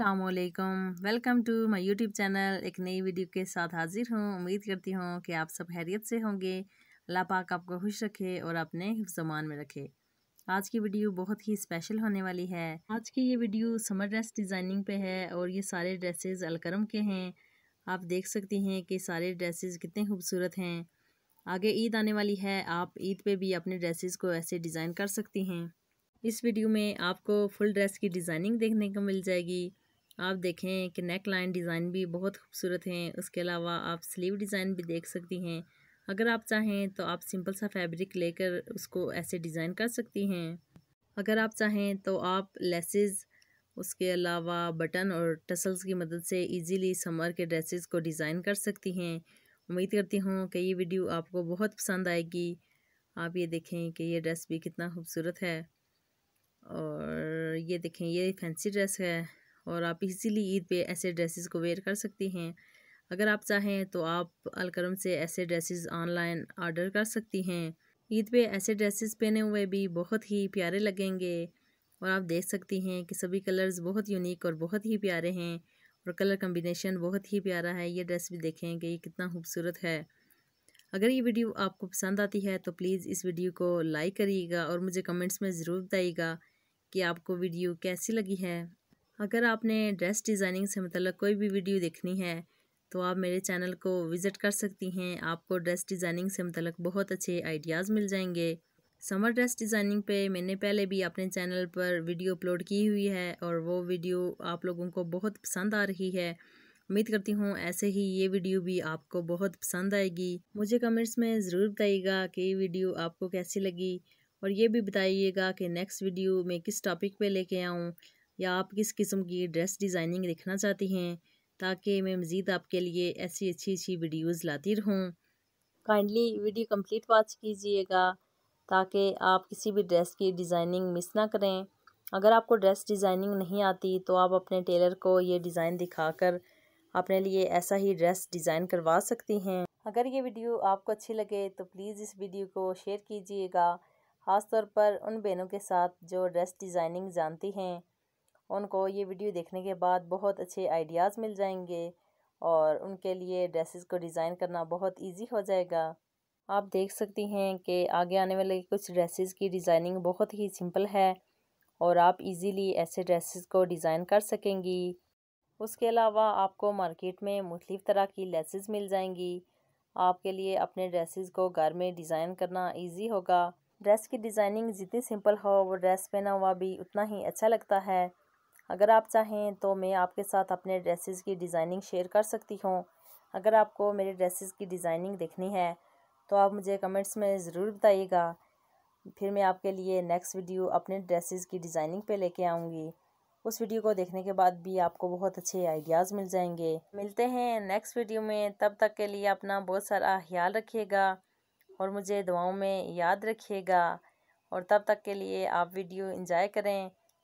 अल्लाम welcome to my YouTube channel एक नई वीडियो के साथ हाजिर हूँ उम्मीद करती हूँ कि आप सब हैरियत से होंगे अल्लाह पाक आपको खुश रखे और अपने हिफ्जमान में रखे आज की वीडियो बहुत ही स्पेशल होने वाली है आज की ये वीडियो समर ड्रेस डिज़ाइनिंग पे है और ये सारे ड्रेसेस अलकरम के हैं आप देख सकती हैं कि सारे ड्रेसेस कितने खूबसूरत हैं आगे ईद आने वाली है आप ईद पे भी अपने ड्रेसेस को ऐसे डिज़ाइन कर सकती हैं इस वीडियो में आपको फुल ड्रेस की डिज़ाइनिंग देखने को मिल जाएगी आप देखें कि नेक लाइन डिज़ाइन भी बहुत खूबसूरत हैं उसके अलावा आप स्लीव डिज़ाइन भी देख सकती हैं अगर आप चाहें तो आप सिंपल सा फैब्रिक लेकर उसको ऐसे डिज़ाइन कर सकती हैं अगर आप चाहें तो आप लेसेस उसके अलावा बटन और टसल्स की मदद से इजीली समर के ड्रेसेस को डिज़ाइन कर सकती हैं उम्मीद करती हूँ कि ये वीडियो आपको बहुत पसंद आएगी आप ये देखें कि ये ड्रेस भी कितना खूबसूरत है और ये देखें ये फैंसी ड्रेस है और आप इजीली ईद पे ऐसे ड्रेसेस को वेयर कर सकती हैं अगर आप चाहें तो आप अलकरम से ऐसे ड्रेसेस ऑनलाइन ऑर्डर कर सकती हैं ईद पे ऐसे ड्रेसेस पहने हुए भी बहुत ही प्यारे लगेंगे और आप देख सकती हैं कि सभी कलर्स बहुत यूनिक और बहुत ही प्यारे हैं और कलर कम्बिनेशन बहुत ही प्यारा है ये ड्रेस भी देखें कि ये कितना खूबसूरत है अगर ये वीडियो आपको पसंद आती है तो प्लीज़ इस वीडियो को लाइक करिएगा और मुझे कमेंट्स में ज़रूर बताइएगा कि आपको वीडियो कैसी लगी है अगर आपने ड्रेस डिज़ाइनिंग से मतलब कोई भी वीडियो देखनी है तो आप मेरे चैनल को विज़िट कर सकती हैं आपको ड्रेस डिज़ाइनिंग से मतलब बहुत अच्छे आइडियाज़ मिल जाएंगे समर ड्रेस डिज़ाइनिंग पे मैंने पहले भी अपने चैनल पर वीडियो अपलोड की हुई है और वो वीडियो आप लोगों को बहुत पसंद आ रही है उम्मीद करती हूँ ऐसे ही ये वीडियो भी आपको बहुत पसंद आएगी मुझे कमेंट्स में ज़रूर बताइएगा कि ये वीडियो आपको कैसी लगी और ये भी बताइएगा कि नेक्स्ट वीडियो मैं किस टॉपिक पर लेके आऊँ या आप किस किस्म की ड्रेस डिज़ाइनिंग देखना चाहती हैं ताकि मैं मज़ीद आपके लिए ऐसी अच्छी अच्छी वीडियोज़ लाती रहूँ काइंडली वीडियो कम्प्लीट वॉच कीजिएगा ताकि आप किसी भी ड्रेस की डिज़ाइनिंग मिस ना करें अगर आपको ड्रेस डिज़ाइनिंग नहीं आती तो आप अपने टेलर को ये डिज़ाइन दिखाकर अपने लिए ऐसा ही ड्रेस डिज़ाइन करवा सकती हैं अगर ये वीडियो आपको अच्छी लगे तो प्लीज़ इस वीडियो को शेयर कीजिएगा ख़ास तौर पर उन बहनों के साथ जो ड्रेस डिज़ाइनिंग जानती हैं उनको ये वीडियो देखने के बाद बहुत अच्छे आइडियाज़ मिल जाएंगे और उनके लिए ड्रेसेस को डिज़ाइन करना बहुत इजी हो जाएगा आप देख सकती हैं कि आगे आने वाले कुछ ड्रेसेस की डिज़ाइनिंग बहुत ही सिंपल है और आप इजीली ऐसे ड्रेसेस को डिज़ाइन कर सकेंगी उसके अलावा आपको मार्केट में मुख्तफ तरह की लेसेस मिल जाएंगी आपके लिए अपने ड्रेसेस को घर में डिज़ाइन करना ईजी होगा ड्रेस की डिज़ाइनिंग जितनी सिंपल हो वो ड्रेस पहना हुआ भी उतना ही अच्छा लगता है अगर आप चाहें तो मैं आपके साथ अपने ड्रेसेस की डिज़ाइनिंग शेयर कर सकती हूँ अगर आपको मेरे ड्रेसेस की डिज़ाइनिंग देखनी है तो आप मुझे कमेंट्स में ज़रूर बताइएगा फिर मैं आपके लिए नेक्स्ट वीडियो अपने ड्रेसेस की डिज़ाइनिंग पे लेके आऊँगी उस वीडियो को देखने के बाद भी आपको बहुत अच्छे आइडियाज़ मिल जाएंगे मिलते हैं नेक्स्ट वीडियो में तब तक के लिए अपना बहुत सारा ख्याल रखिएगा और मुझे दुआओं में याद रखिएगा और तब तक के लिए आप वीडियो इंजॉय करें